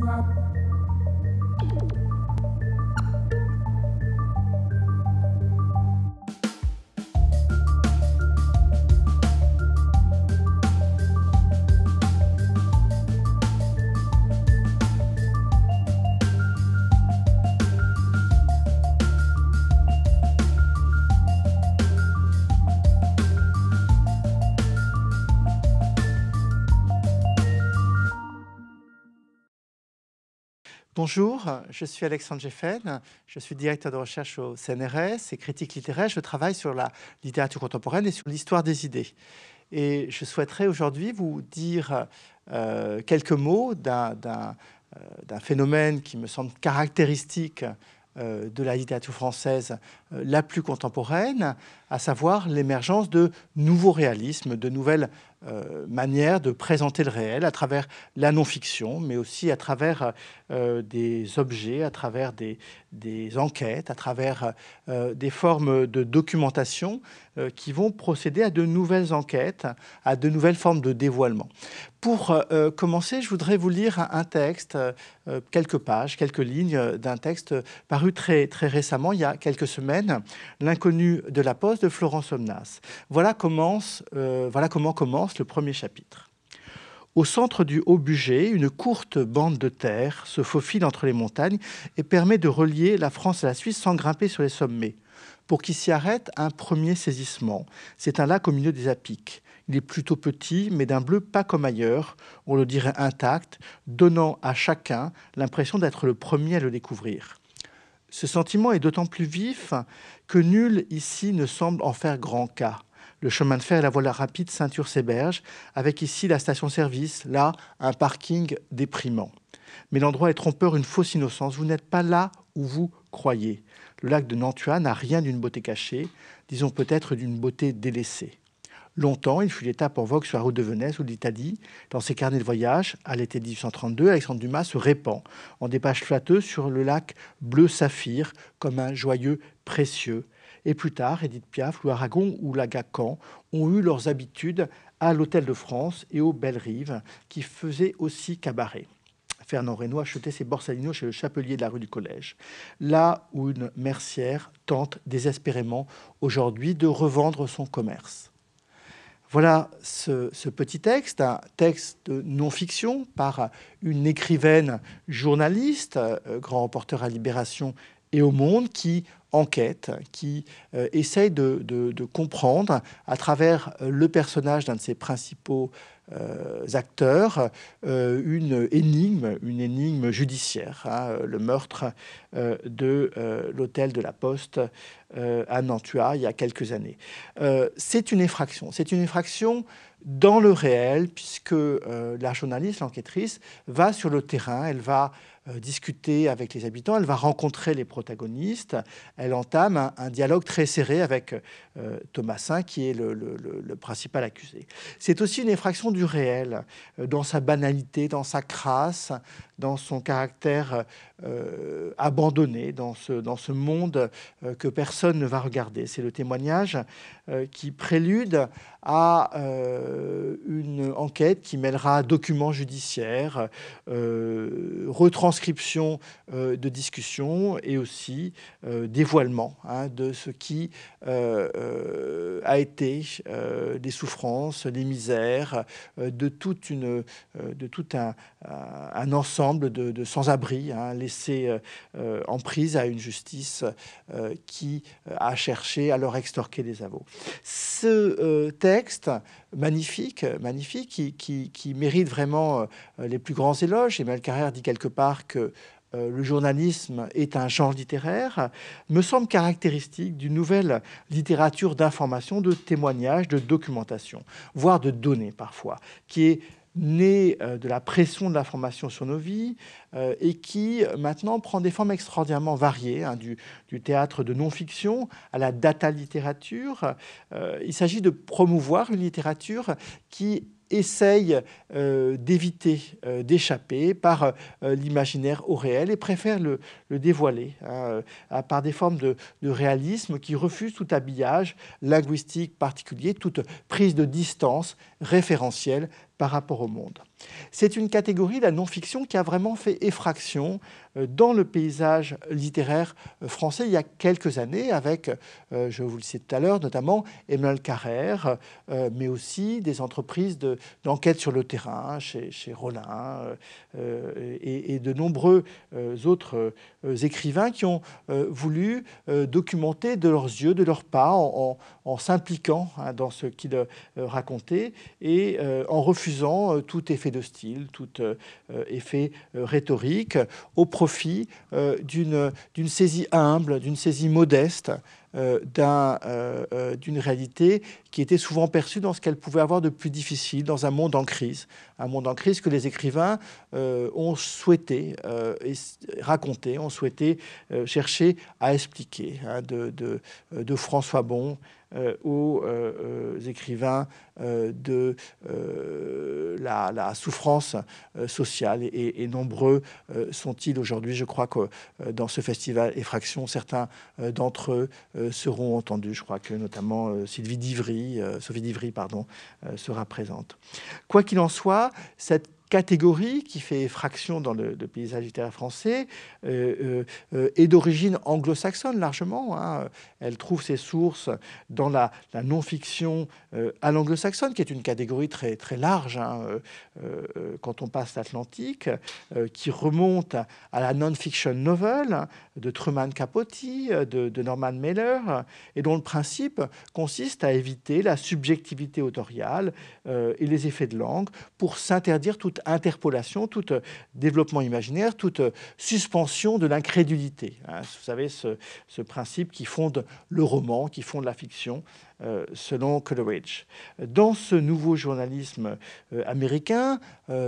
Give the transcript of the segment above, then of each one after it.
Love. Bonjour, je suis Alexandre Jeffen, je suis directeur de recherche au CNRS et critique littéraire. Je travaille sur la littérature contemporaine et sur l'histoire des idées. Et je souhaiterais aujourd'hui vous dire euh, quelques mots euh, d'un phénomène qui me semble caractéristique euh, de la littérature française euh, la plus contemporaine, à savoir l'émergence de nouveaux réalismes, de nouvelles euh, manières de présenter le réel à travers la non-fiction, mais aussi à travers euh, des objets, à travers des, enquêtes, à travers des formes de documentation qui vont procéder à de nouvelles enquêtes, à de nouvelles formes de dévoilement. Pour commencer, je voudrais vous lire un, texte, quelques pages, quelques lignes d'un texte paru très, très récemment, il y a quelques semaines, L'inconnu de la poste de Florence Omnas. Voilà, commence, euh, voilà comment commence le premier chapitre. Au centre du haut bugé, une courte bande de terre se faufile entre les montagnes et permet de relier la France à la Suisse sans grimper sur les sommets. Pour qui s'y arrête, un premier saisissement. C'est un lac au milieu des apics. Il est plutôt petit, mais d'un bleu pas comme ailleurs, on le dirait intact, donnant à chacun l'impression d'être le premier à le découvrir. Ce sentiment est d'autant plus vif que nul ici ne semble en faire grand cas. Le chemin de fer et la voie rapide ceinture berges, avec ici la station-service, là un parking déprimant. Mais l'endroit est trompeur, une fausse innocence. Vous n'êtes pas là où vous croyez. Le lac de Nantua n'a rien d'une beauté cachée, disons peut-être d'une beauté délaissée. Longtemps, il fut l'étape en vogue sur la route de Venise ou d'Italie. dans ses carnets de voyage, à l'été 1832, Alexandre Dumas se répand en des pages flatteuses sur le lac bleu saphir comme un joyeux précieux. Et plus tard, Edith Piaf, Louis Aragon ou Lagacan ont eu leurs habitudes à l'Hôtel de France et aux Belles Rives, qui faisaient aussi cabaret. Fernand Reynaud achetait ses borsalinos chez le chapelier de la rue du Collège, là où une mercière tente désespérément aujourd'hui de revendre son commerce. Voilà ce, petit texte, un texte de non-fiction par une écrivaine journaliste, euh, grand reporter à Libération et au Monde, qui enquête, qui euh, essaye de, de, comprendre à travers euh, le personnage d'un de ses principaux euh, acteurs euh, une énigme, une énigme judiciaire, hein, le meurtre euh, de l'hôtel de la Poste à Nantua il y a quelques années. c'est une effraction, c'est une effraction dans le réel puisque la journaliste, l'enquêtrice, va sur le terrain, elle va euh, discuter avec les habitants, elle va rencontrer les protagonistes, elle entame un, dialogue très serré avec Thomas euh, Thomasin, qui est le, principal accusé. C'est aussi une effraction du réel, euh, dans sa banalité, dans sa crasse, dans son caractère abandonné, dans ce, dans ce monde que personne ne va regarder. C'est le témoignage qui prélude à une enquête qui mêlera documents judiciaires, retranscrits description euh, de discussion et aussi euh, dévoilement hein, de ce qui euh, a été euh, des souffrances, des misères, euh, de, toute une, euh, de tout un, ensemble de, sans-abri laissé hein, laissés en prise à une justice qui a cherché à leur extorquer des avaux. Ce texte magnifique, magnifique, qui, mérite vraiment les plus grands éloges, et Malcarer dit quelque part que euh, le journalisme est un genre littéraire, me semble caractéristique d'une nouvelle littérature d'information, de témoignage, de documentation, voire de données parfois, qui est née euh, de la pression de l'information sur nos vies euh, et qui euh, maintenant prend des formes extraordinairement variées, hein, du, théâtre de non-fiction à la data littérature. il s'agit de promouvoir une littérature qui essaye d'éviter, d'échapper par l'imaginaire au réel et préfère le, dévoiler hein, par des formes de, de, réalisme qui refusent tout habillage linguistique particulier, toute prise de distance référentielle par rapport au monde. C'est une catégorie, de la non-fiction, qui a vraiment fait effraction euh, dans le paysage littéraire euh, français il y a quelques années, avec, euh, je vous le disais tout à l'heure, notamment Emmanuel Carrère, mais aussi des entreprises d'enquête sur le terrain chez, chez Rollin et, de nombreux autres écrivains qui ont voulu documenter de leurs yeux, de leurs pas, en, s'impliquant hein, dans ce qu'ils racontaient et en refusant tout effet de style, tout effet rhétorique. Au euh, d'une saisie humble, d'une saisie modeste euh, euh, d'une réalité qui était souvent perçue dans ce qu'elle pouvait avoir de plus difficile, dans un monde en crise. Un monde en crise que les écrivains ont souhaité raconter, ont souhaité chercher à expliquer. Hein, de, François Bon euh, aux euh, euh, écrivains de la, souffrance sociale. Et, nombreux sont-ils aujourd'hui. Je crois que dans ce festival Effraction, certains d'entre eux seront entendus. Je crois que notamment Sylvie Divry, Sophie Divry pardon, sera présente. Quoi qu'il en soit, cette catégorie qui fait fraction dans le, paysage littéraire français euh, euh, euh, est d'origine anglo-saxonne largement. Hein. Elle trouve ses sources dans la, non-fiction euh, à l'anglo-saxonne, qui est une catégorie très, très large hein, quand on passe l'Atlantique, qui remonte à la non-fiction novel de Truman Capote, de, Norman Mailer, et dont le principe consiste à éviter la subjectivité autoriale et les effets de langue pour s'interdire toute interpolation, tout euh, développement imaginaire, toute euh, suspension de l'incrédulité. Hein. vous savez, ce, principe qui fonde le roman, qui fonde la fiction, euh, selon Coleridge. Dans ce nouveau journalisme américain,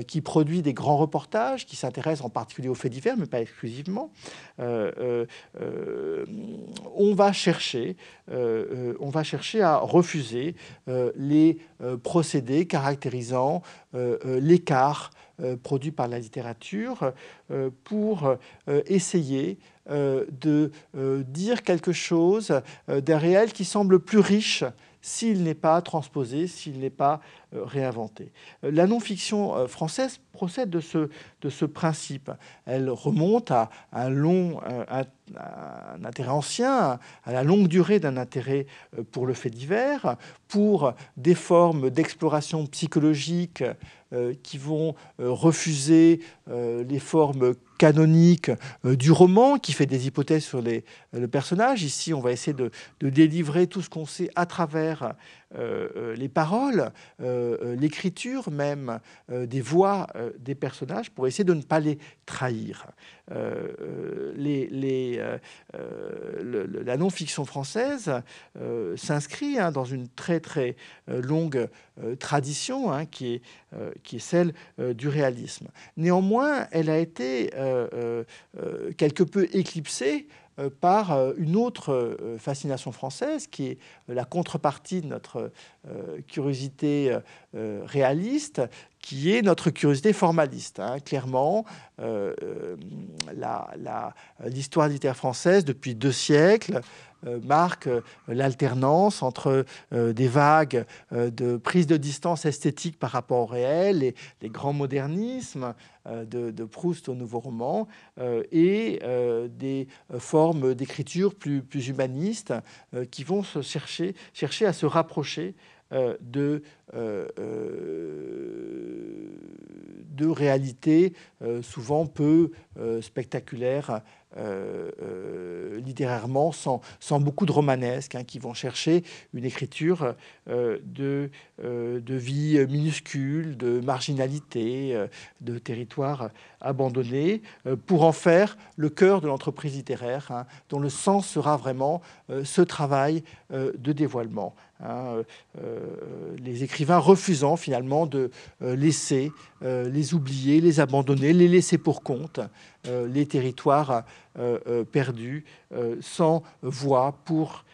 qui produit des grands reportages, qui s'intéresse en particulier aux faits divers, mais pas exclusivement, on va chercher, on va chercher à refuser les procédés caractérisant euh, euh, l'écart euh, produit par la littérature pour essayer de dire quelque chose d'un réel qui semble plus riche s'il n'est pas transposé, s'il n'est pas euh, réinventée. Euh, la non-fiction euh, française procède de ce, de ce principe. Elle remonte à un long, un intérêt ancien, à la longue durée d'un intérêt pour le fait divers, pour des formes d'exploration psychologique qui vont refuser les formes canoniques du roman, qui fait des hypothèses sur les, le personnage. Ici, on va essayer de, de délivrer tout ce qu'on sait à travers les paroles euh, euh, l'écriture même euh, des voix des personnages pour essayer de ne pas les trahir. la non-fiction française s'inscrit hein, dans une très très longue tradition hein, qui est celle du réalisme. Néanmoins, elle a été quelque peu éclipsée euh, par euh, une autre euh, fascination française qui est la contrepartie de notre curiosité réaliste, qui est notre curiosité formaliste. Hein. Clairement, l'histoire littéraire française, depuis deux siècles, euh, marque euh, l'alternance entre euh, des vagues de prise de distance esthétique par rapport au réel, et les grands modernismes, de, Proust au Nouveau Roman et des formes d'écriture plus, humanistes qui vont chercher, chercher à se rapprocher de, de réalités souvent peu spectaculaires euh, euh, littérairement, sans, beaucoup de romanesque, hein, qui vont chercher une écriture euh, de, vie minuscule, de marginalité, de territoire abandonné, pour en faire le cœur de l'entreprise littéraire, hein, dont le sens sera vraiment ce travail de dévoilement. Hein, euh, euh, les écrivains refusant finalement de euh, laisser, les oublier, les abandonner, les laisser pour compte, les territoires perdus, sans voix pour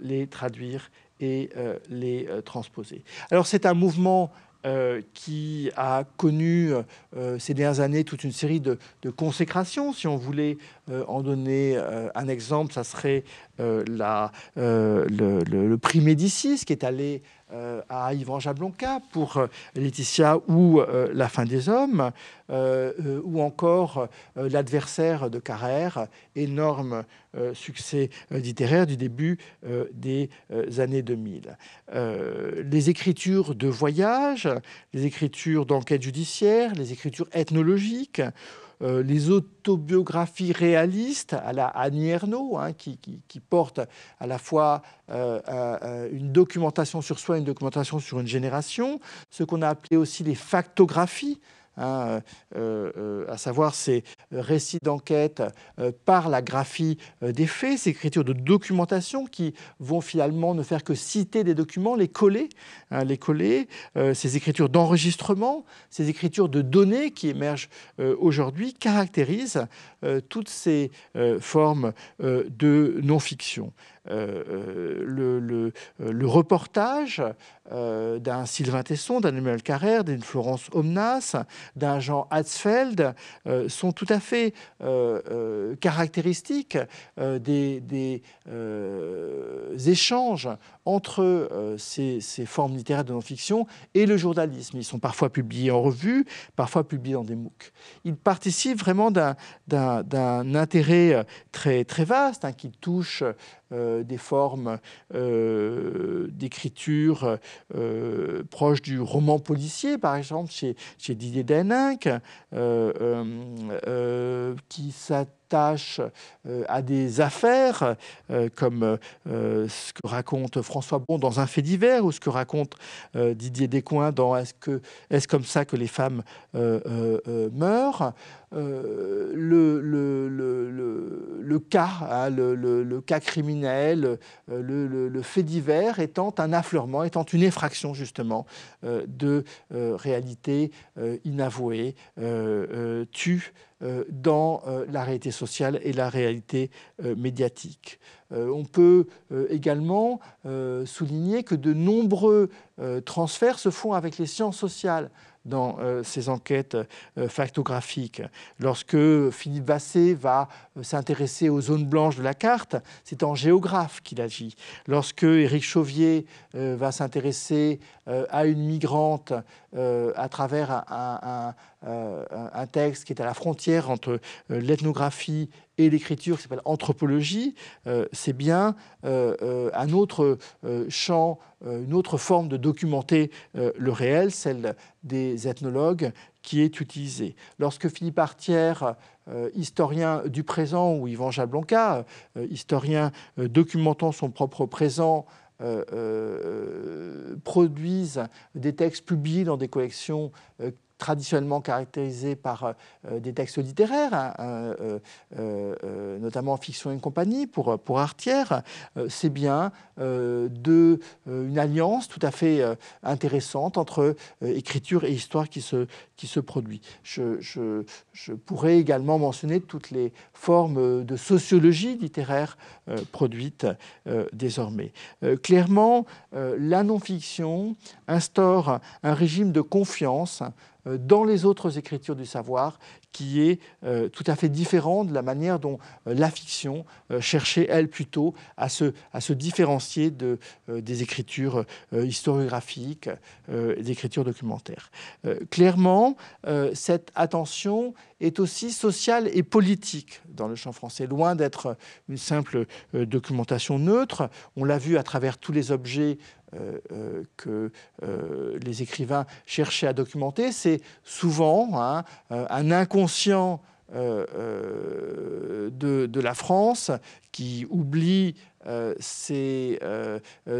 les traduire et les transposer. Alors c'est un mouvement euh, qui a connu euh, ces dernières années toute une série de, consécrations. Si on voulait euh, en donner un exemple, ça serait le, prix Médicis qui est allé euh, à Yvan Jablonka pour euh, Laetitia ou euh, La fin des hommes, ou encore L'adversaire de Carrère, énorme succès littéraire du début des années 2000. les écritures de voyage, les écritures d'enquête judiciaire, les écritures ethnologiques, euh, les autobiographies réalistes à la Annie Ernaux, hein, qui, portent à la fois euh, une documentation sur soi, une documentation sur une génération, ce qu'on a appelé aussi les factographies, Hein, euh, euh, à savoir ces récits d'enquête euh, par la graphie des faits, ces écritures de documentation qui vont finalement ne faire que citer des documents, les coller, hein, les coller, ces écritures d'enregistrement, ces écritures de données qui émergent aujourd'hui caractérisent toutes ces formes de non-fiction. Euh, euh, le, le, euh, reportage d'un Sylvain Tesson, d'un Emmanuel Carrère, d'une Florence Omnas, d'un Jean Hatzfeld sont tout à fait caractéristiques des, échanges entre ces, formes littéraires de non-fiction et le journalisme. Ils sont parfois publiés en revue, parfois publiés dans des MOOC. Ils participent vraiment d'un intérêt très, très vaste hein, qui touche euh, des formes euh, d'écriture euh, proches du roman policier, par exemple, chez, Didier euh, qui s'attache à des affaires, comme ce que raconte François Bon dans Un fait divers ou ce que raconte Didier Descoings dans Est-ce que est comme ça que les femmes meurent le, le cas, hein, le, cas criminel, euh, le, fait divers étant un affleurement, étant une effraction justement euh, de euh, réalité inavouée, tue dans la réalité sociale et la réalité médiatique. on peut également souligner que de nombreux transferts se font avec les sciences sociales dans ses euh, enquêtes euh, factographiques. Lorsque Philippe Vassé va euh, s'intéresser aux zones blanches de la carte, c'est en géographe qu'il agit. Lorsque Éric Chauvier va s'intéresser à une migrante à travers un, un, texte qui est à la frontière entre l'ethnographie et l'écriture qui s'appelle anthropologie, euh, c'est bien euh, euh, un autre champ, une autre forme de documenter le réel, celle des ethnologues, qui est utilisée. Lorsque Philippe Artière, historien du présent, ou Yvan Jablanca historien documentant son propre présent, produisent des textes publiés dans des collections traditionnellement caractérisé par euh, euh, des textes littéraires, hein, euh, notamment Fiction et compagnie, pour, pour Artière, c'est bien de, une alliance tout à fait intéressante entre écriture et histoire qui se, produit. Je, je pourrais également mentionner toutes les formes de sociologie littéraire produites désormais. clairement, la non-fiction instaure un régime de confiance euh, dans les autres écritures du savoir qui est euh, tout à fait différent de la manière dont euh, la fiction cherchait, elle, plutôt à se, à se différencier de, des écritures historiographiques, des écritures documentaires. clairement, cette attention est aussi sociale et politique dans le champ français, loin d'être une simple documentation neutre. On l'a vu à travers tous les objets euh, euh, que euh, les écrivains cherchaient à documenter, c'est souvent hein, un inconscient de, la France qui oublie ces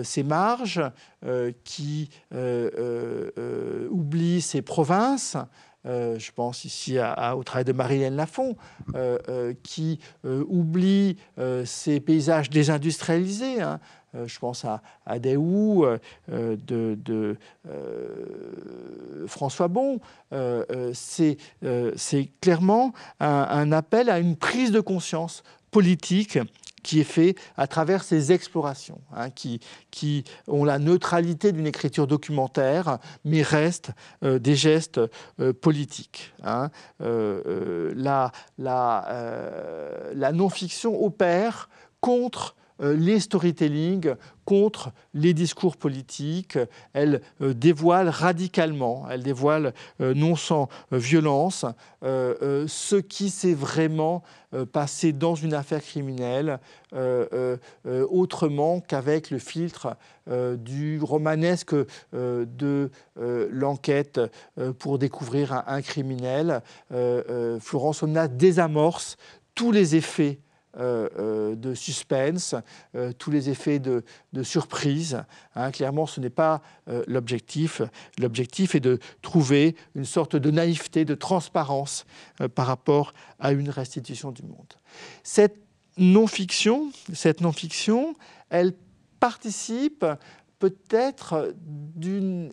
ses, marges, qui oublie ses provinces. je pense ici à, au travail de Marie-Hélène Lafont, qui oublie ces paysages désindustrialisés. Hein. Euh, je pense à, à euh, euh, de, François Bon. C'est clairement un, appel à une prise de conscience politique qui est fait à travers ces explorations, hein, qui, qui ont la neutralité d'une écriture documentaire, mais restent des gestes politiques. Hein. la, la non-fiction opère contre euh, les storytelling contre les discours politiques. Elle euh, dévoile radicalement, elle dévoile euh, non sans violence ce qui s'est vraiment passé dans une affaire criminelle autrement qu'avec le filtre du romanesque de l'enquête pour découvrir un, criminel. Florence Omna désamorce tous les effets euh, euh, de suspense, euh, tous les effets de, surprise. Hein. Clairement, ce n'est pas l'objectif. L'objectif est de trouver une sorte de naïveté, de transparence par rapport à une restitution du monde. Cette non-fiction, cette non-fiction, elle participe peut-être d'une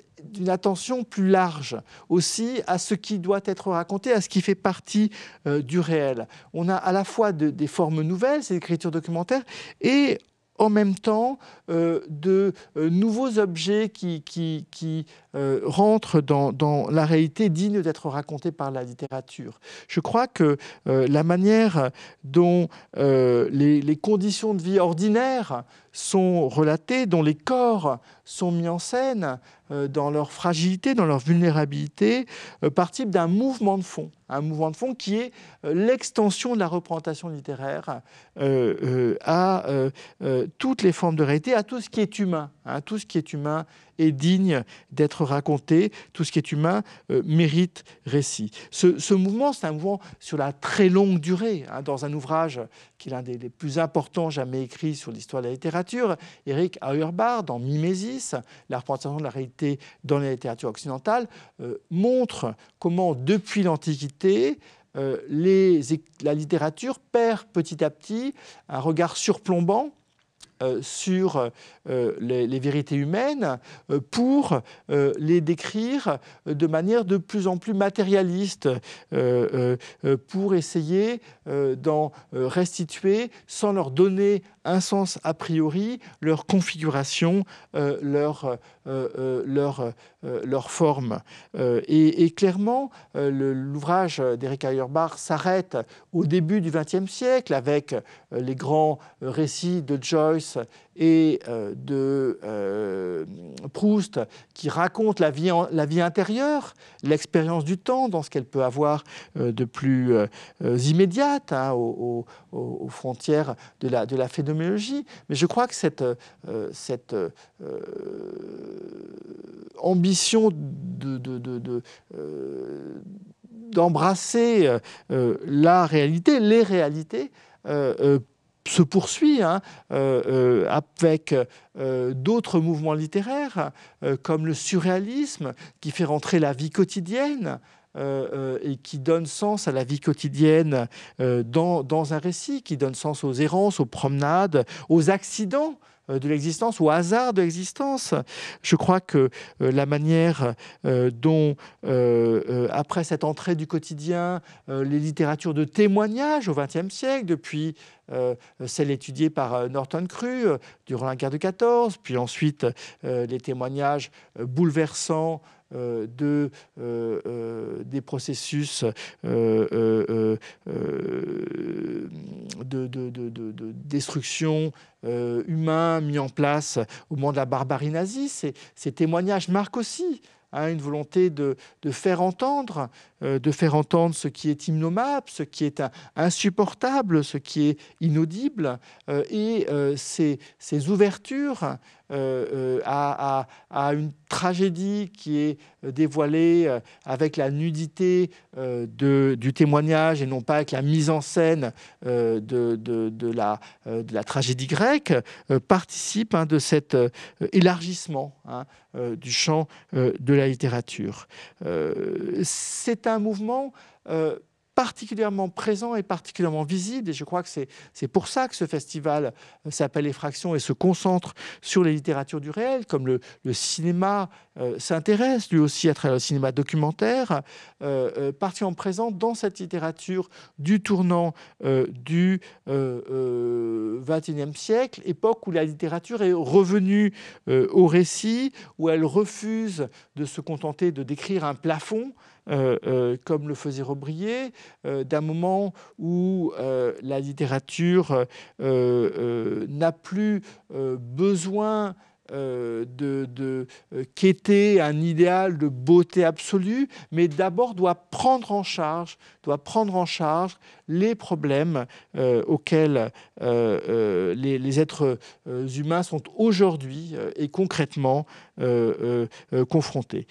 attention plus large aussi à ce qui doit être raconté, à ce qui fait partie euh, du réel. On a à la fois des formes nouvelles, c'est l'écriture documentaire, et en même temps euh, de euh, nouveaux objets qui, euh, rentrent dans, la réalité digne d'être racontée par la littérature. Je crois que la manière dont les, les, conditions de vie ordinaires sont relatées, dont les corps sont mis en scène, euh, dans leur fragilité, dans leur vulnérabilité, euh, participent d'un mouvement de fond, un mouvement de fond qui est euh, l'extension de la représentation littéraire à toutes les formes de réalité, à tout ce qui est humain, à hein, tout ce qui est humain est digne d'être raconté, tout ce qui est humain euh, mérite récit. Ce, mouvement, c'est un mouvement sur la très longue durée. Hein, dans un ouvrage qui est l'un des, plus importants jamais écrits sur l'histoire de la littérature, Eric Auerbach, dans Mimesis, la représentation de la réalité dans la littérature occidentale, euh, montre comment, depuis l'Antiquité, euh, la littérature perd petit à petit un regard surplombant euh, sur euh, les, vérités humaines euh, pour les décrire de manière de plus en plus matérialiste, pour essayer d'en restituer, sans leur donner un sens a priori, leur configuration, leur, leur, leur forme. Et, clairement, l'ouvrage d'Eric Auerbach s'arrête au début du XXe siècle avec les grands récits de Joyce et euh, de euh, Proust qui raconte la vie, la vie intérieure, l'expérience du temps dans ce qu'elle peut avoir euh, de plus immédiate hein, aux, frontières de la, de la phénoménologie. Mais je crois que cette, cette ambition de, d'embrasser la réalité, les réalités, se poursuit hein, euh, euh, avec euh, d'autres mouvements littéraires, comme le surréalisme, qui fait rentrer la vie quotidienne. et qui donne sens à la vie quotidienne dans, un récit, qui donne sens aux errances, aux promenades, aux accidents de l'existence, aux hasards de l'existence. Je crois que la manière dont, après cette entrée du quotidien, les littératures de témoignage au XXe siècle, depuis euh, celle étudiée par euh, Norton Crue euh, durant la guerre de 14, puis ensuite les témoignages bouleversants de, des processus de, destruction humain mis en place au moment de la barbarie nazie. ces témoignages marquent aussi à une volonté de, faire entendre, euh, de faire entendre ce qui est innommable, ce qui est insupportable, ce qui est inaudible. Euh, et euh, ces, ouvertures euh, euh, à, une tragédie qui est euh, dévoilée avec la nudité du témoignage et non pas avec la mise en scène de, la, tragédie grecque, participe hein, de cet élargissement hein, du champ de la littérature. C'est un mouvement particulièrement présent et particulièrement visible. Et je crois que c'est pour ça que ce festival euh, s'appelle Effraction et se concentre sur les littératures du réel, comme le, cinéma euh, s'intéresse lui aussi à travers le cinéma documentaire, euh, en euh, particulièrement présent dans cette littérature du tournant du XXIe siècle, époque où la littérature est revenue au récit, où elle refuse de se contenter de décrire un plafond euh, euh, comme le faisait Robrier, euh, d'un moment où la littérature n'a plus besoin euh, de, euh, quêter un idéal de beauté absolue, mais d'abord doit prendre en charge, doit prendre en charge les problèmes euh, auxquels les, êtres humains sont aujourd'hui et concrètement confrontés.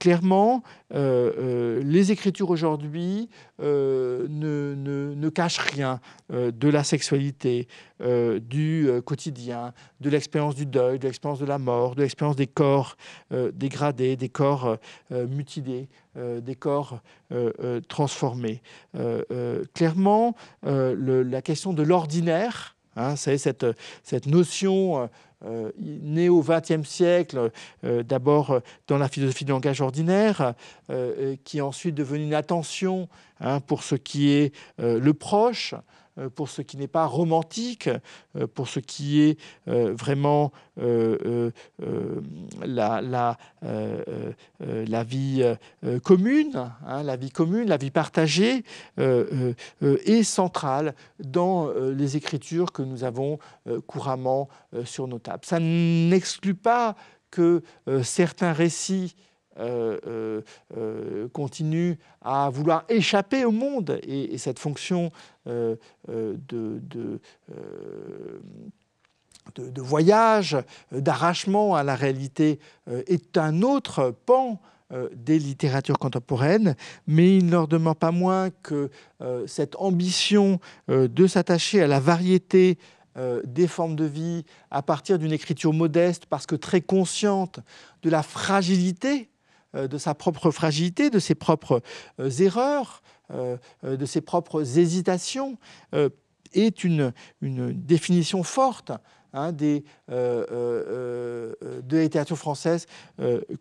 clairement, les écritures aujourd'hui ne, ne, ne, cachent rien de la sexualité, du quotidien, de l'expérience du deuil de l'expérience de la mort, de l'expérience des corps euh, dégradés, des corps euh, euh, mutilés, des corps transformés. clairement, la question de l'ordinaire, hein, c'est cette, cette notion... née au XXe siècle, d'abord dans la philosophie du langage ordinaire, qui est ensuite devenue une attention hein, pour ce qui est le proche, euh, pour ce qui n'est pas romantique, euh, pour ce qui est euh, vraiment la, vie commune, hein, la vie commune, la vie partagée, est centrale dans les écritures que nous avons couramment sur nos tables. Ça n'exclut pas que certains récits euh, euh, euh, continue à vouloir échapper au monde et, cette fonction euh, de, voyage, d'arrachement à la réalité est un autre pan des littératures contemporaines, mais il ne leur demeure pas moins que cette ambition de s'attacher à la variété des formes de vie à partir d'une écriture modeste parce que très consciente de la fragilité euh, de sa propre fragilité, de ses propres euh, erreurs, euh, de ses propres hésitations, est une, définition forte hein, des, de la littérature française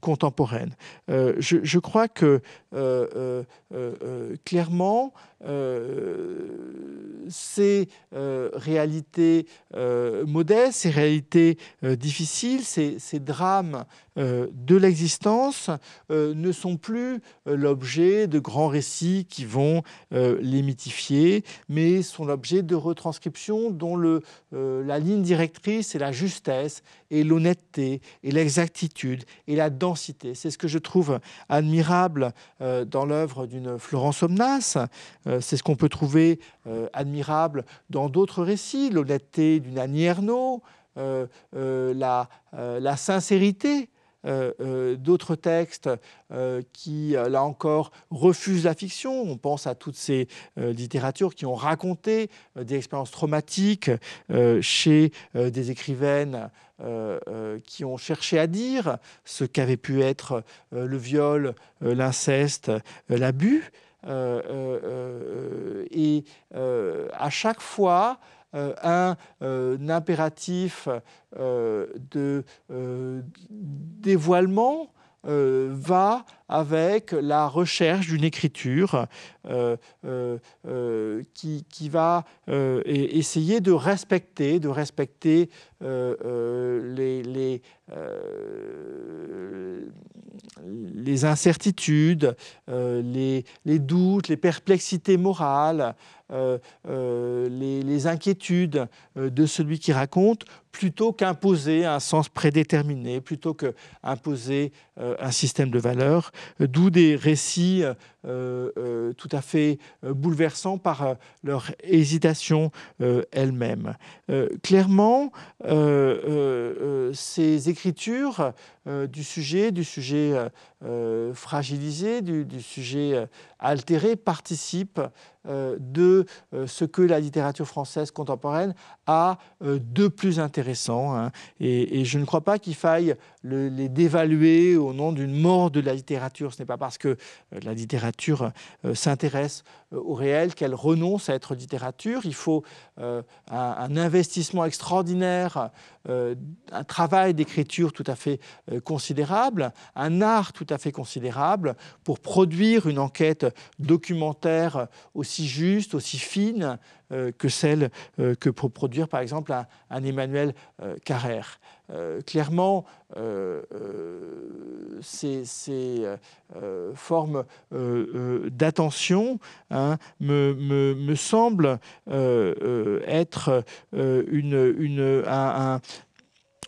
contemporaine. Je, crois que clairement, ces réalités modestes, ces réalités difficiles, ces drames euh, de l'existence euh, ne sont plus euh, l'objet de grands récits qui vont les mythifier, mais sont l'objet de retranscriptions dont la ligne directrice est la justesse et l'honnêteté et l'exactitude et la densité. C'est ce que je trouve admirable dans l'œuvre d'une Florence Omnas. C'est ce qu'on peut trouver admirable dans d'autres récits, l'honnêteté d'une Annie Ernaux, la, sincérité euh, euh, d'autres textes euh, qui, là encore, refusent la fiction. On pense à toutes ces littératures qui ont raconté des expériences traumatiques chez des écrivaines. qui ont cherché à dire ce qu'avait pu être le viol, l'inceste, l'abus. et à chaque fois, euh, un, euh, impératif euh, de dévoilement va avec la recherche d'une écriture euh, euh, euh, qui, va e-, essayer de respecter, de respecter les, incertitudes, les, doutes, les perplexités morales, les, inquiétudes de celui qui raconte, plutôt qu'imposer un sens prédéterminé, plutôt qu'imposer un système de valeurs d'où des récits euh, euh, euh, tout à fait euh, bouleversants par leur hésitation elle-même. clairement, ces écritures du sujet, du sujet fragilisé, du, sujet altéré, participent de ce que la littérature française contemporaine a de plus intéressant. Hein. Et, je ne crois pas qu'il faille les dévaluer au nom d'une mort de la littérature. Ce n'est pas parce que la littérature euh, s'intéresse euh, au réel qu'elle renonce à être littérature. Il faut euh, un, investissement extraordinaire, euh, un travail d'écriture tout à fait considérable, un art tout à fait considérable pour produire une enquête documentaire aussi juste, aussi fine que celle que pour produire par exemple un, Emmanuel Carrère. clairement, ces, ces formes d'attention Hein, me, semble euh, euh, être euh, une, une,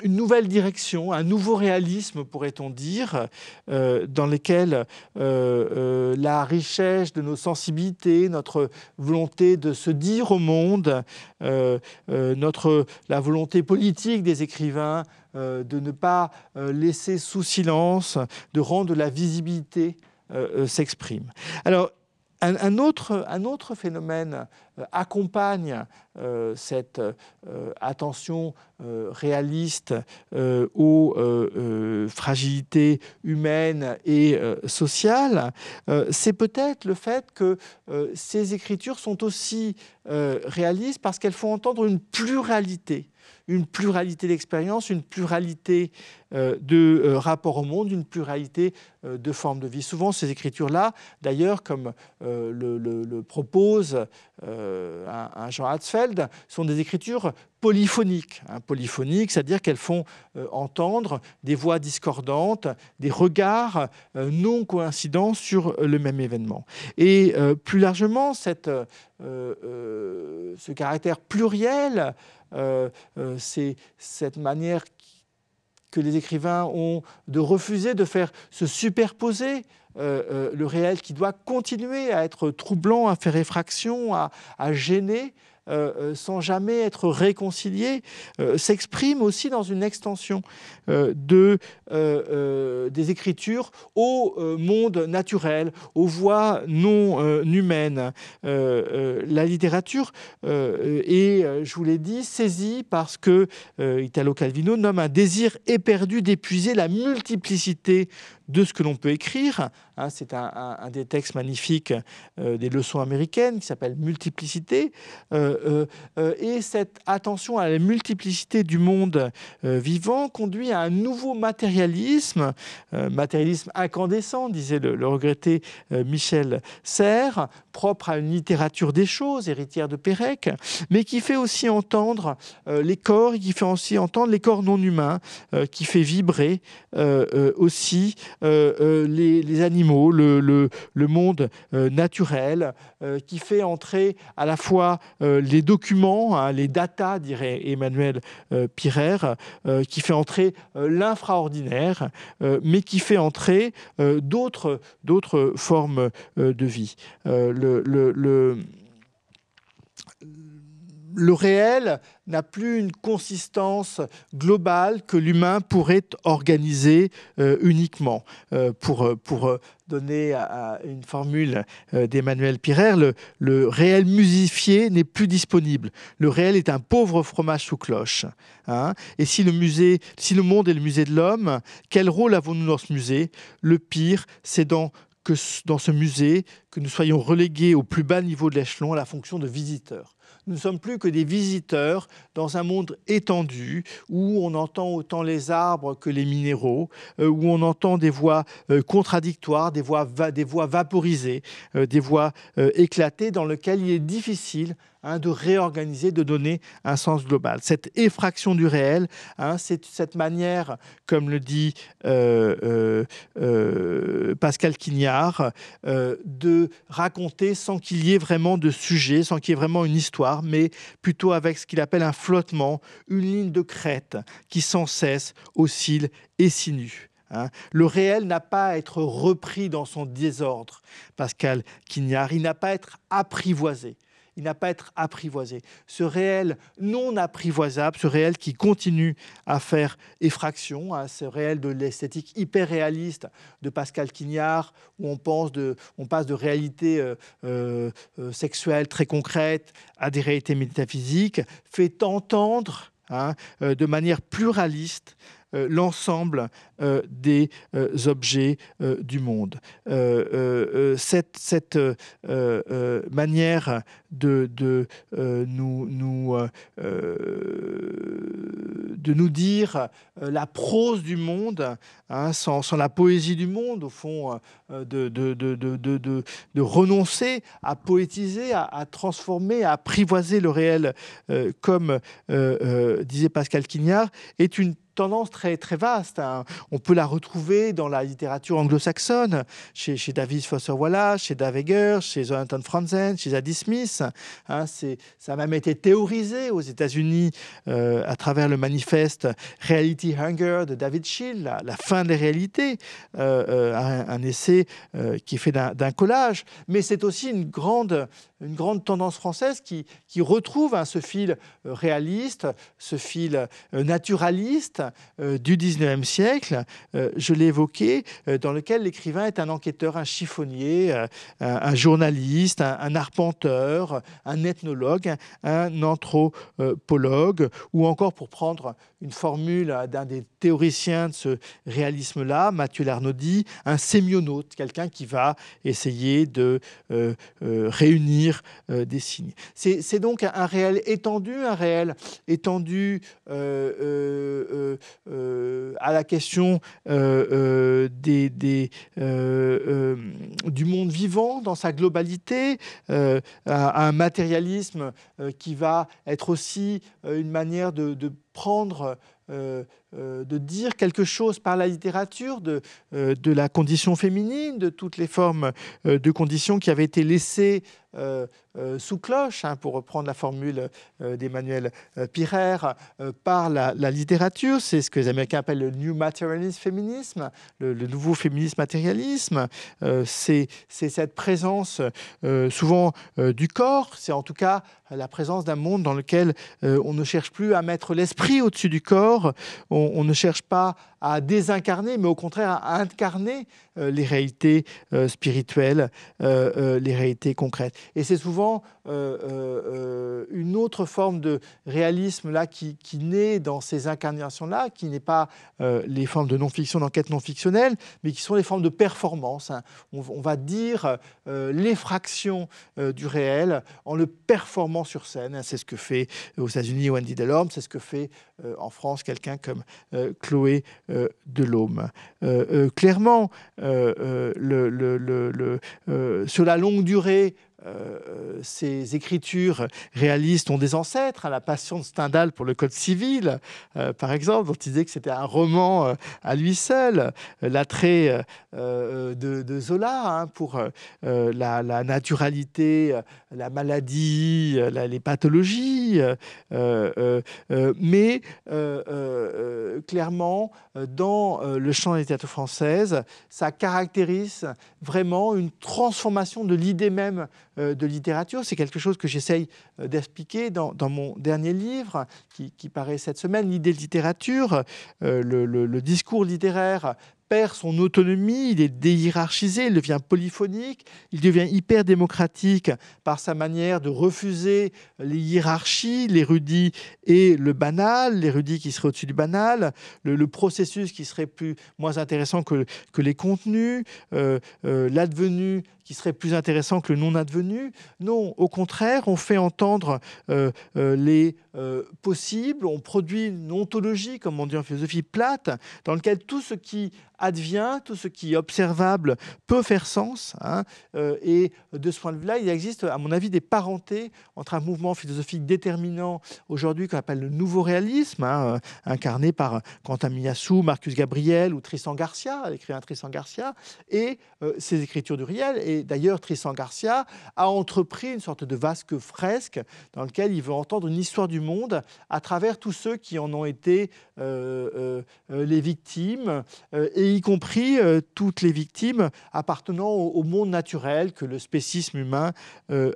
une nouvelle direction, un nouveau réalisme, pourrait-on dire, dans lequel la richesse de nos sensibilités, notre volonté de se dire au monde, notre, la volonté politique des écrivains de ne pas laisser sous silence, de rendre la visibilité s'exprime. Alors, un, autre, phénomène euh, accompagne euh, cette euh, attention réaliste aux fragilités humaines et sociales, c'est peut-être le fait que ces écritures sont aussi réalistes parce qu'elles font entendre une pluralité une pluralité d'expériences, une pluralité euh, de euh, rapports au monde, une pluralité euh, de formes de vie. Souvent, ces écritures-là, d'ailleurs, comme le, propose un, Jean Hatzfeld, sont des écritures polyphoniques. Hein. polyphoniques, c'est-à-dire qu'elles font entendre des voix discordantes, des regards non coïncidents sur le même événement. Et plus largement, ce caractère pluriel, euh, euh, c'est cette manière que les écrivains ont de refuser de faire se superposer euh, le réel qui doit continuer à être troublant, à faire effraction, à gêner euh, euh, sans jamais être réconcilié, euh, s'exprime aussi dans une extension des Écritures au monde naturel, aux voies non humaines. la littérature est, je vous l'ai dit, saisie parce que Italo Calvino nomme un désir éperdu d'épuiser la multiplicité de ce que l'on peut écrire. Hein, c'est un, des textes magnifiques euh, des leçons américaines qui s'appelle Multiplicité. Euh, euh, et cette attention à la multiplicité du monde vivant conduit à un nouveau matérialisme, matérialisme incandescent, disait le, regretté Michel Serre, propre à une littérature des choses, héritière de Pérec, mais qui fait aussi entendre les corps, qui fait aussi entendre les corps non humains, qui fait vibrer aussi euh, euh, les, animaux, le, monde euh, naturel, qui fait entrer à la fois les documents, hein, les data, dirait Emmanuel Pirer, qui fait entrer l'infraordinaire, mais qui fait entrer d'autres formes de vie. le le réel n'a plus une consistance globale que l'humain pourrait organiser euh, uniquement. Euh, pour, euh, pour donner à, une formule d'Emmanuel Pirer, le, le, réel musifié n'est plus disponible. Le réel est un pauvre fromage sous cloche. Hein et si le, musée, si le monde est le musée de l'homme, quel rôle avons-nous dans ce musée Le pire, c'est dans que dans ce musée que nous soyons relégués au plus bas niveau de l'échelon à la fonction de visiteurs. Nous ne sommes plus que des visiteurs dans un monde étendu où on entend autant les arbres que les minéraux, euh, où on entend des voix euh, contradictoires, des voix, des voix vaporisées, euh, des voix éclatées, dans lequel il est difficile hein, de réorganiser, de donner un sens global. Cette effraction du réel, hein, c'est cette manière, comme le dit Pascal Quignard, de raconter sans qu'il y ait vraiment de sujet, sans qu'il y ait vraiment une histoire, mais plutôt avec ce qu'il appelle un flottement, une ligne de crête qui sans cesse oscille et sinue. Hein. le réel n'a pas à être repris dans son désordre, Pascal Quignard, il n'a pas à être apprivoisé il n'a pas à être apprivoisé. Ce réel non apprivoisable, ce réel qui continue à faire effraction, hein, ce réel de l'esthétique hyper réaliste de Pascal Quignard, où on, pense de, on passe de réalités euh, euh, euh, sexuelles très concrètes à des réalités métaphysiques, fait entendre hein, de manière pluraliste euh, l'ensemble euh, des euh, objets du monde. cette, cette manière de, de nous, nous de nous dire la prose du monde, hein, sans, la poésie du monde, au fond, de, de, de, de renoncer à poétiser, à, transformer, à apprivoiser le réel, comme disait Pascal Quignard, est une tendance très, très vaste. Hein. On peut la retrouver dans la littérature anglo-saxonne, chez, chez, David Foster-Wallace, chez Davegger, chez Jonathan Franzen, chez Zadie Smith. Hein. ça a même été théorisé aux États-Unis euh, à travers le manifeste Reality Hunger de David Schill, la, fin des réalités, euh, euh, un, essai qui fait d'un collage. Mais c'est aussi une grande, une grande tendance française qui, qui retrouve hein, ce fil réaliste, ce fil naturaliste, euh, du 19e siècle, euh, je l'ai évoqué, euh, dans lequel l'écrivain est un enquêteur, un chiffonnier, un, journaliste, un, arpenteur, un ethnologue, un anthropologue, ou encore pour prendre une formule d'un des théoriciens de ce réalisme-là, Mathieu Larnaudy, un sémionaute, quelqu'un qui va essayer de réunir des signes. C'est donc un réel étendu, un réel étendu. Euh, euh, euh, à la question euh, des, du monde vivant dans sa globalité, à, un matérialisme qui va être aussi une manière de, prendre euh, de dire quelque chose par la littérature de, euh, de la condition féminine, de toutes les formes euh, de conditions qui avaient été laissées sous cloche, hein, pour reprendre la formule d'Emmanuel Pirer, par la, littérature. C'est ce que les Américains appellent le New Materialist Féminisme, le, nouveau féminisme matérialisme. c'est cette présence souvent du corps, c'est en tout cas la présence d'un monde dans lequel on ne cherche plus à mettre l'esprit au-dessus du corps. On on, ne cherche pas à désincarner, mais au contraire à incarner euh, les réalités euh, spirituelles, euh, les réalités concrètes. Et c'est souvent une autre forme de réalisme là qui, qui naît dans ces incarnations-là, qui n'est pas les formes de non-fiction, d'enquête non fictionnelle, mais qui sont les formes de performance. Hein. On, va dire l'effraction du réel en le performant sur scène. Hein. C'est ce que fait aux États-Unis Wendy Delorme, c'est ce que fait en France quelqu'un comme Chloé. Euh, de l'homme. Euh, euh, clairement, sur la longue durée, euh, euh, ces écritures réalistes ont des ancêtres, à la passion de Stendhal pour le Code civil, euh, par exemple, dont il disait que c'était un roman à lui seul, l'attrait de, Zola hein, pour la, naturalité, la maladie, les pathologies, mais clairement, dans le champ des théâtres françaises, ça caractérise vraiment une transformation de l'idée même euh, de littérature. C'est quelque chose que j'essaye euh, d'expliquer dans, mon dernier livre qui, paraît cette semaine, L'idée de littérature, euh, le, discours littéraire perd son autonomie, il est déhierarchisé, il devient polyphonique, il devient hyper démocratique par sa manière de refuser les hiérarchies, l'érudit et le banal, l'érudit qui serait au-dessus du banal, le, processus qui serait plus, moins intéressant que, les contenus, l'advenu qui serait plus intéressant que le non advenu. Non, au contraire, on fait entendre euh, euh, les euh, possibles, on produit une ontologie, comme on dit en philosophie plate, dans laquelle tout ce qui advient, tout ce qui est observable peut faire sens. Hein. et de ce point de vue-là, il existe, à mon avis, des parentés entre un mouvement philosophique déterminant aujourd'hui qu'on appelle le nouveau réalisme, hein, incarné par Quentin Meillassoux, Marcus Gabriel ou Tristan Garcia, l'écrivain Tristan Garcia, et ses écritures du réel. Et et d'ailleurs, Tristan Garcia a entrepris une sorte de vasque fresque dans lequel il veut entendre une histoire du monde à travers tous ceux qui en ont été euh, euh, euh, les victimes, et y compris toutes les victimes appartenant au, monde naturel que le spécisme humain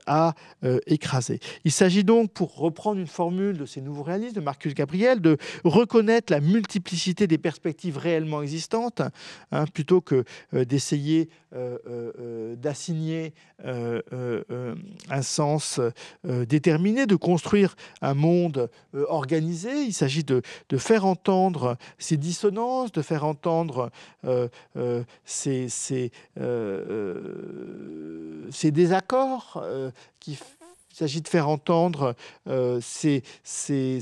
a écrasé. Il s'agit donc, pour reprendre une formule de ces nouveaux réalistes, de Marcus Gabriel, de reconnaître la multiplicité des perspectives réellement existantes, hein, plutôt que d'essayer euh, euh, euh, d'assigner un sens déterminé, de construire un monde organisé. Il s'agit de, faire entendre ces dissonances, de faire entendre ces, ces, ces désaccords qui il s'agit de faire entendre euh, euh, ces,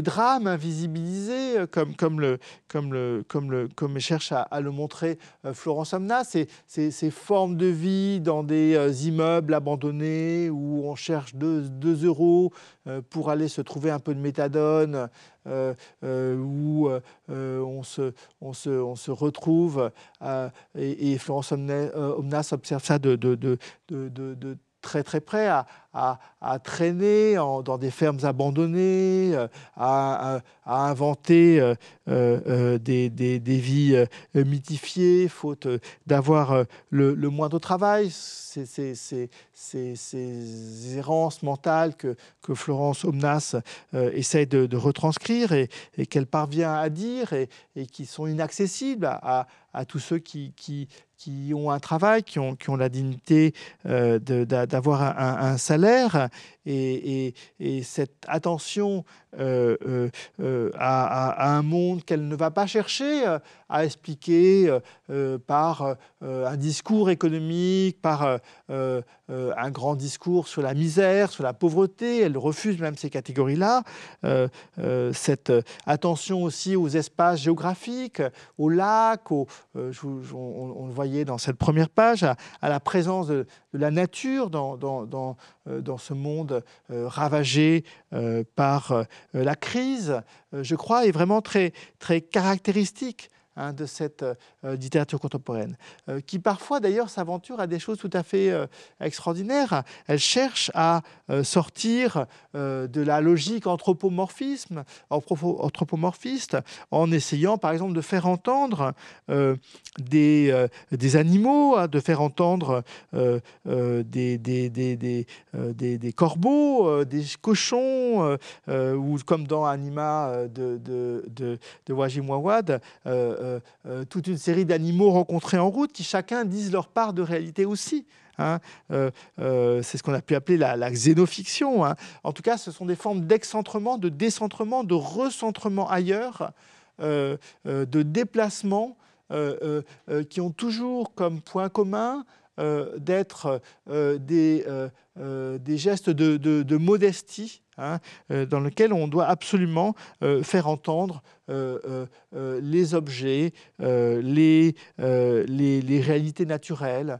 drames invisibilisés, euh, comme, comme, le, comme, le, comme, le, comme cherche à, le montrer Florence Amna, ces, ces, formes de vie dans des immeubles abandonnés où on cherche deux euros, euh, pour aller se trouver un peu de méthadone, euh, euh, où on se, on, se, on, se, retrouve. et, Florence Omnas observe ça de, de, de, de très très près à, à, traîner dans des fermes abandonnées, euh, à, à inventer euh, euh, des, des, des, vies mythifiées, faute d'avoir le, le, moindre travail. C'est ces, errances mentales que, que Florence Omnas essaie de, retranscrire et, et qu'elle parvient à dire et, et qui sont inaccessibles à, à tous ceux qui, qui qui ont un travail, qui ont, qui ont la dignité euh, d'avoir un, salaire. Et, cette attention euh, euh, à, un monde qu'elle ne va pas chercher à expliquer par un discours économique, par un grand discours sur la misère, sur la pauvreté, elle refuse même ces catégories-là. cette attention aussi aux espaces géographiques, aux lacs, aux, on le voit dans cette première page, à, la présence de, la nature dans, euh, ce monde euh, ravagé euh, par la crise, je crois, est vraiment très caractéristique Hein, de cette euh, euh, littérature contemporaine, euh, qui parfois d'ailleurs s'aventure à des choses tout à fait extraordinaires. Elle cherche à sortir de la logique anthropomorphisme, anthropomorphiste, en essayant par exemple de faire entendre des, des animaux, hein, de faire entendre des, des, corbeaux, des cochons, ou comme dans Anima de, de, de, de Wajim Wawad, euh, euh, toute une série d'animaux rencontrés en route qui chacun disent leur part de réalité aussi. Hein. Euh, c'est ce qu'on a pu appeler la, la xénofiction. Hein. En tout cas, ce sont des formes d'excentrement, de décentrement, de recentrement ailleurs, de déplacement qui ont toujours comme point commun d'être des, gestes de, modestie hein, dans lesquels on doit absolument faire entendre euh, euh, euh, les objets, les, les, réalités naturelles,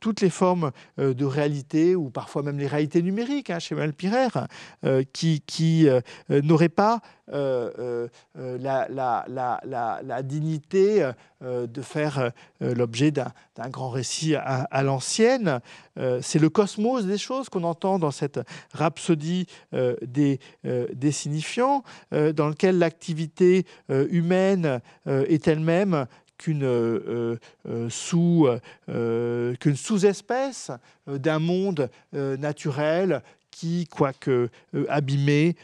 toutes les formes de réalité, ou parfois même les réalités numériques, hein, chez Malpiraire, qui, qui n'auraient pas la, la, la, la, dignité de faire l'objet d'un grand récit à, à l'ancienne. C'est le cosmos des choses qu'on entend dans cette rhapsodie des, des signifiants, dans lequel l'activité euh, humaine euh, est elle-même qu'une euh, sous, qu'une sous-espèce d'un monde naturel qui, quoique abîmé,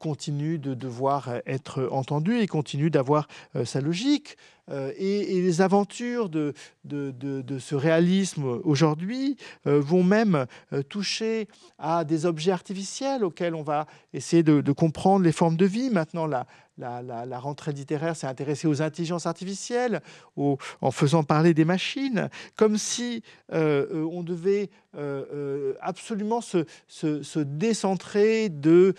continue de devoir être entendu et continue d'avoir sa logique. Et, les aventures de, ce réalisme aujourd'hui vont même toucher à des objets artificiels auxquels on va essayer de, comprendre les formes de vie. Maintenant, là la, rentrée littéraire s'est intéressée aux intelligences artificielles, en faisant parler des machines, comme si euh, euh, on devait euh, absolument se, décentrer de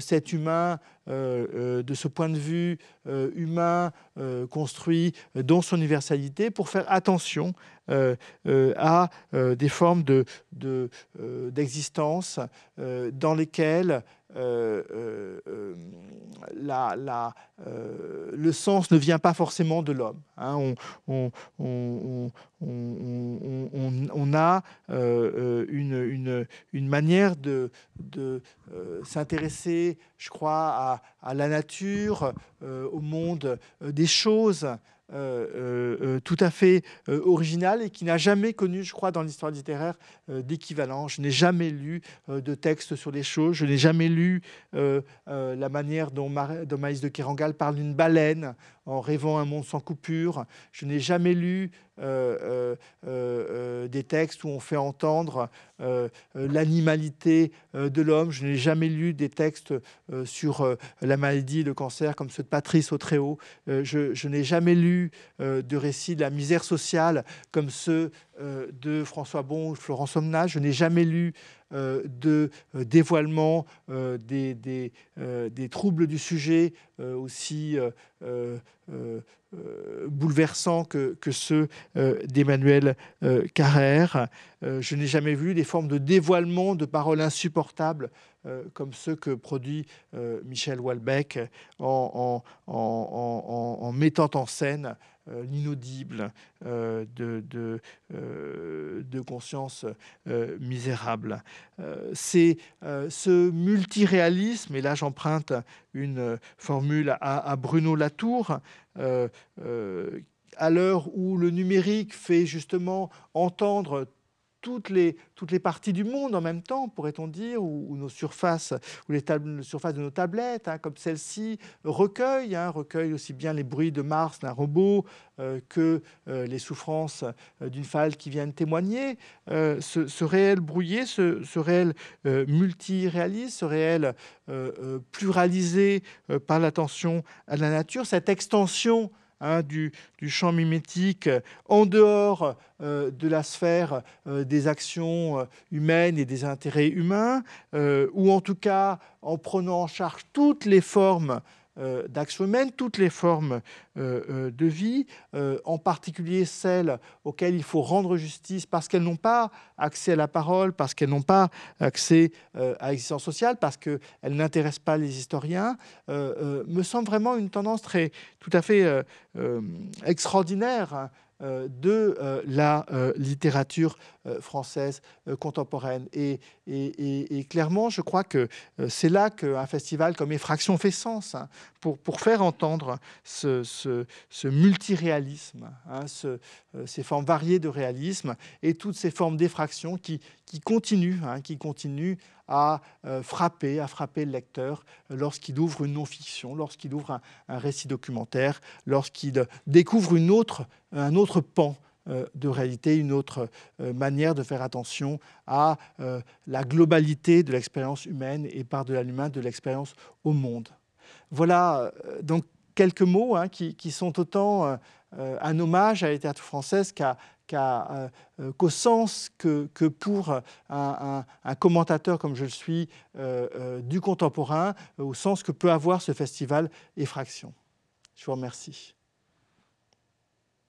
cet humain, de ce point de vue humain construit dans son universalité, pour faire attention à des formes d'existence dans lesquelles euh, euh, euh, le sens ne vient pas forcément de l'homme. Hein. On, a une, manière de, s'intéresser, je crois, à, à la nature, au monde des choses. Euh, euh, tout à fait euh, original et qui n'a jamais connu, je crois, dans l'histoire littéraire d'équivalent. Je n'ai jamais lu de texte sur les choses, je n'ai jamais lu la manière dont, Maïs de Kerangal parle d'une baleine en rêvant un monde sans coupure. Je n'ai jamais lu euh, euh, euh, des textes où on fait entendre l'animalité de l'homme. Je n'ai jamais lu des textes sur la maladie, le cancer, comme ceux de Patrice très je, je n'ai jamais lu de récits de la misère sociale comme ceux de François Bon ou Florence Omna. Je n'ai jamais lu euh, de euh, dévoilement euh, des, troubles du sujet aussi bouleversants que, ceux d'Emmanuel Carrère. je n'ai jamais vu des formes de dévoilement de paroles insupportables comme ceux que produit Michel Walbeck en mettant en scène euh, l'inaudible, euh, de, de, euh, conscience misérable. C'est ce multiréalisme, et là j'emprunte une formule à, à Bruno Latour, à l'heure où le numérique fait justement entendre toutes les, toutes les parties du monde en même temps, pourrait-on dire, ou, nos surfaces, ou les, surfaces de nos tablettes, hein, comme celle-ci, recueillent, hein, recueillent aussi bien les bruits de Mars d'un robot euh, que euh, les souffrances euh, d'une falle qui viennent témoigner. ce, réel brouillé, ce, ce réel multiréaliste, ce réel pluralisé par l'attention à la nature, cette extension Hein, du, champ mimétique euh, en dehors euh, de la sphère euh, des actions humaines et des intérêts humains, ou en tout cas en prenant en charge toutes les formes euh, humains, toutes les formes euh, euh, de vie, en particulier celles auxquelles il faut rendre justice parce qu'elles n'ont pas accès à la parole, parce qu'elles n'ont pas accès à l'existence sociale, parce qu'elles n'intéressent pas les historiens, me semble vraiment une tendance très, tout à fait extraordinaire hein, euh, de euh, la euh, littérature française contemporaine. Et, clairement, je crois que c'est là qu'un festival comme Effraction fait sens, hein, pour, faire entendre ce, multiréalisme, hein, ces formes variées de réalisme et toutes ces formes d'effraction qui, qui continue, hein, qui continue à euh, frapper, à frapper le lecteur lorsqu'il ouvre une non-fiction, lorsqu'il ouvre un, récit documentaire, lorsqu'il euh, découvre une autre, un autre pan euh, de réalité, une autre manière de faire attention à la globalité de l'expérience humaine et par-delà l'humain de l'expérience au monde. Voilà donc quelques mots hein, qui, sont autant euh, euh, un hommage à la littérature française euh, qu'au sens que, pour un, commentateur comme je le suis du contemporain, au sens que peut avoir ce festival Effraction. Je vous remercie.